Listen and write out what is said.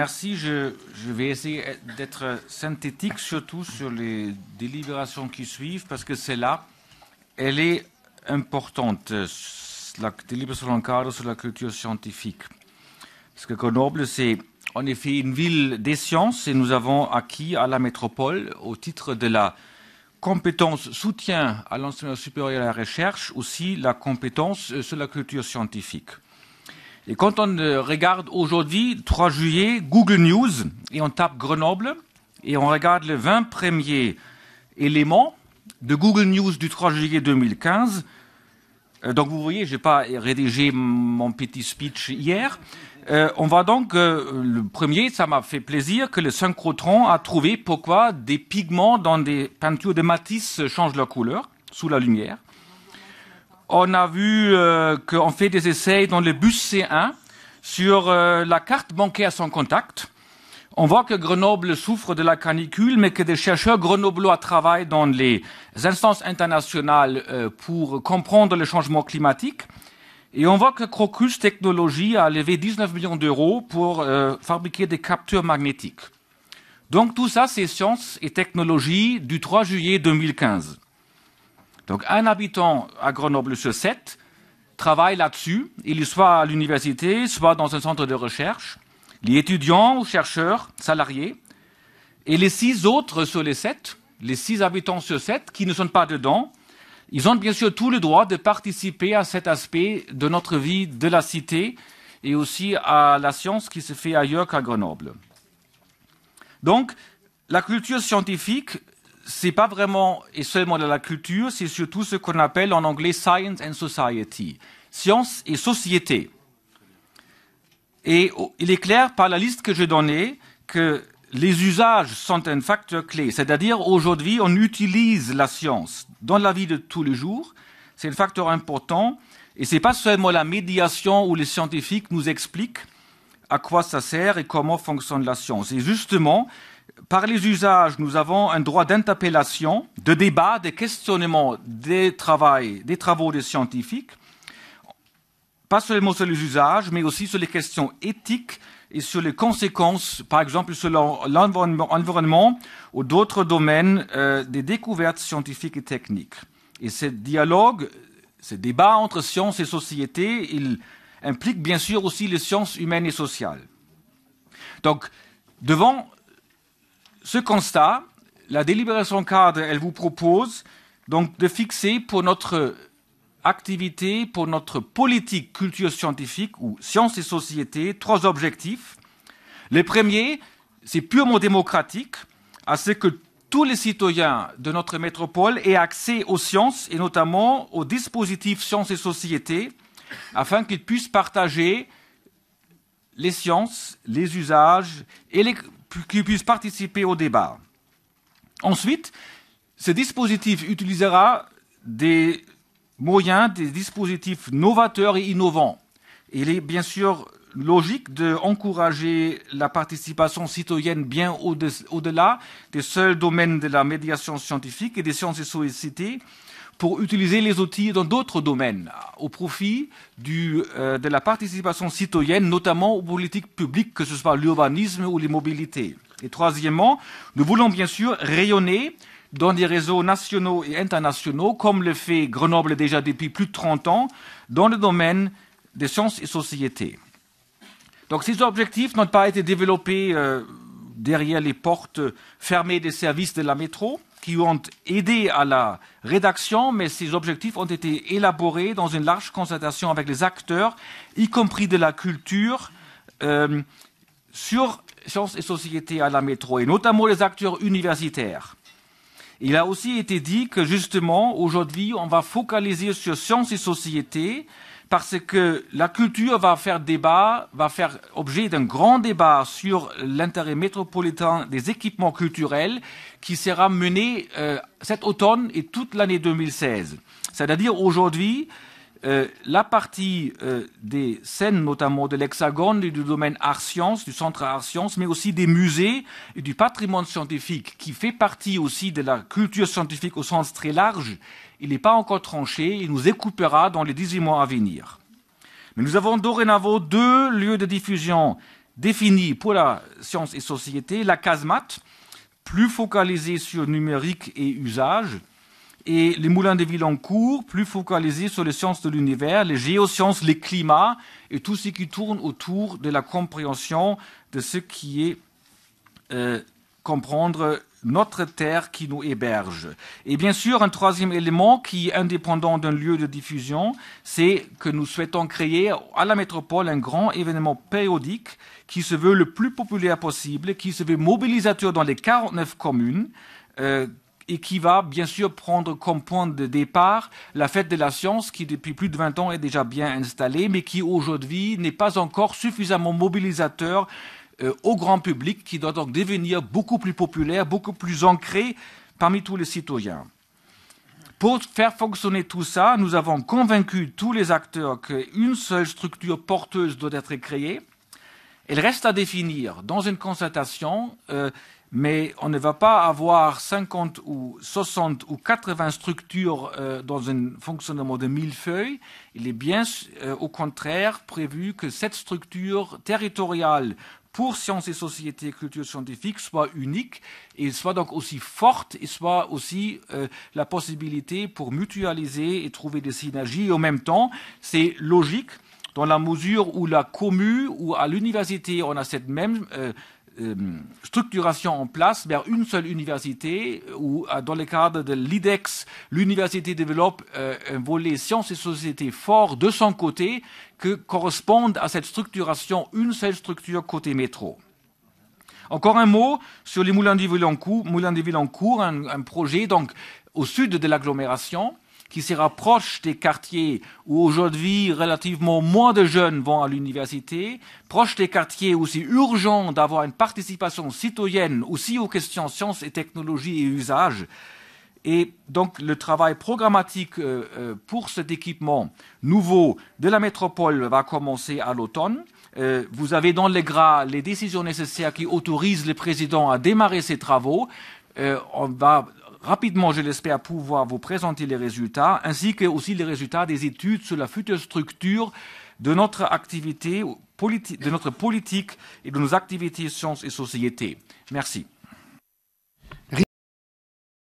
Merci. Je, vais essayer d'être synthétique, surtout sur les délibérations qui suivent, parce que celle-là, elle est importante, euh, la délibération sur cadre sur la culture scientifique. Parce que Grenoble, c'est en effet une ville des sciences et nous avons acquis à la métropole, au titre de la compétence soutien à l'enseignement supérieur et à la recherche, aussi la compétence euh, sur la culture scientifique. Et quand on euh, regarde aujourd'hui, 3 juillet, Google News, et on tape Grenoble, et on regarde les 20 premiers éléments de Google News du 3 juillet 2015. Euh, donc vous voyez, je n'ai pas rédigé mon petit speech hier. Euh, on voit donc, le premier, ça m'a fait plaisir que le synchrotron a trouvé pourquoi des pigments dans des peintures de Matisse changent leur couleur sous la lumière on a vu euh, qu'on fait des essais dans le bus C1 sur euh, la carte bancaire sans contact. On voit que Grenoble souffre de la canicule, mais que des chercheurs grenoblois travaillent dans les instances internationales euh, pour comprendre le changement climatique. Et on voit que Crocus Technologies a levé 19 millions d'euros pour fabriquer des capteurs magnétiques. Donc tout ça, c'est sciences et technologies du 3 juillet 2015. Donc un habitant à Grenoble sur sept travaille là-dessus. Il est soit à l'université, soit dans un centre de recherche. Les étudiants, chercheurs, salariés. Et les six autres sur les sept, les six habitants sur sept qui ne sont pas dedans, ils ont bien sûr tout le droit de participer à cet aspect de notre vie de la cité et aussi à la science qui se fait ailleurs qu'à Grenoble. Donc, la culture scientifique c'est pas vraiment et seulement de la culture, c'est surtout ce qu'on appelle en anglais science and society, science et société. Et oh, il est clair par la liste que je donnais que les usages sont un facteur clé, c'est-à-dire aujourd'hui on utilise la science dans la vie de tous les jours, c'est un facteur important et c'est pas seulement la médiation où les scientifiques nous expliquent à quoi ça sert et comment fonctionne la science. Et justement, par les usages, nous avons un droit d'interpellation, de débat, de questionnement des, travaux des scientifiques, pas seulement sur les usages, mais aussi sur les questions éthiques et sur les conséquences, par exemple sur l'environnement ou d'autres domaines euh, des découvertes scientifiques et techniques. Et ce dialogue, ces débats entre sciences et société, il implique bien sûr aussi les sciences humaines et sociales. Donc, devant ce constat, la délibération cadre, elle vous propose donc de fixer pour notre activité, pour notre politique culture scientifique ou sciences et sociétés, trois objectifs. Le premier, c'est purement démocratique, à ce que tous les citoyens de notre métropole aient accès aux sciences et notamment aux dispositifs sciences et sociétés, afin qu'ils puissent partager les sciences, les usages et les qui puissent participer au débat. Ensuite, ce dispositif utilisera des moyens, des dispositifs novateurs et innovants. Il est bien sûr logique d'encourager la participation citoyenne bien au-delà des seuls domaines de la médiation scientifique et des sciences et sociétés, pour utiliser les outils dans d'autres domaines, au profit euh, de la participation citoyenne, notamment aux politiques publiques, que ce soit l'urbanisme ou les mobilités. Et troisièmement, nous voulons bien sûr rayonner dans des réseaux nationaux et internationaux, comme le fait Grenoble déjà depuis plus de 30 ans, dans le domaine des sciences et sociétés. Donc ces objectifs n'ont pas été développés euh, derrière les portes fermées des services de la métro, qui ont aidé à la rédaction, mais ces objectifs ont été élaborés dans une large concertation avec les acteurs, y compris de la culture, euh, sur sciences et sociétés à la métro, et notamment les acteurs universitaires. Il a aussi été dit que justement, aujourd'hui, on va focaliser sur sciences et sociétés, parce que la culture va faire débat, va faire objet d'un grand débat sur l'intérêt métropolitain des équipements culturels qui sera mené euh, cet automne et toute l'année 2016. C'est-à-dire aujourd'hui, euh, la partie euh, des scènes, notamment de l'Hexagone et du domaine art sciences, du centre art sciences, mais aussi des musées et du patrimoine scientifique, qui fait partie aussi de la culture scientifique au sens très large, il n'est pas encore tranché, il nous écoupera dans les 18 mois à venir. Mais nous avons dorénavant deux lieux de diffusion définis pour la science et société, la casemate, plus focalisée sur numérique et usage, et les moulins des villes en cours, plus focalisés sur les sciences de l'univers, les géosciences, les climats et tout ce qui tourne autour de la compréhension de ce qui est euh, comprendre notre terre qui nous héberge. Et bien sûr, un troisième élément qui est indépendant d'un lieu de diffusion, c'est que nous souhaitons créer à la métropole un grand événement périodique qui se veut le plus populaire possible, qui se veut mobilisateur dans les 49 communes, euh, et qui va bien sûr prendre comme point de départ la fête de la science qui depuis plus de 20 ans est déjà bien installée mais qui aujourd'hui n'est pas encore suffisamment mobilisateur euh, au grand public qui doit donc devenir beaucoup plus populaire, beaucoup plus ancré parmi tous les citoyens. Pour faire fonctionner tout ça, nous avons convaincu tous les acteurs qu'une seule structure porteuse doit être créée. Elle reste à définir dans une concertation. Euh, mais on ne va pas avoir 50 ou 60 ou 80 structures euh, dans un fonctionnement de mille feuilles. Il est bien euh, au contraire prévu que cette structure territoriale pour sciences et sociétés et culture scientifique soit unique et soit donc aussi forte et soit aussi euh, la possibilité pour mutualiser et trouver des synergies. Et en même temps, c'est logique dans la mesure où la commune ou à l'université, on a cette même euh, structuration en place vers une seule université ou euh, dans le cadre de l'IDEX, l'université développe euh, un volet sciences et sociétés fort de son côté que corresponde à cette structuration une seule structure côté métro. Encore un mot sur les Moulins de Villancourt, un, un projet donc au sud de l'agglomération qui se rapproche des quartiers où aujourd'hui relativement moins de jeunes vont à l'université, proche des quartiers où c'est urgent d'avoir une participation citoyenne aussi aux questions sciences et technologies et usages. Et donc le travail programmatique euh, euh, pour cet équipement nouveau de la métropole va commencer à l'automne. Euh, vous avez dans les gras les décisions nécessaires qui autorisent le président à démarrer ses travaux. on va Rapidement, je l'espère pouvoir vous présenter les résultats, ainsi que aussi les résultats des études sur la future structure de notre activité, de notre politique et de nos activités sciences et sociétés. Merci.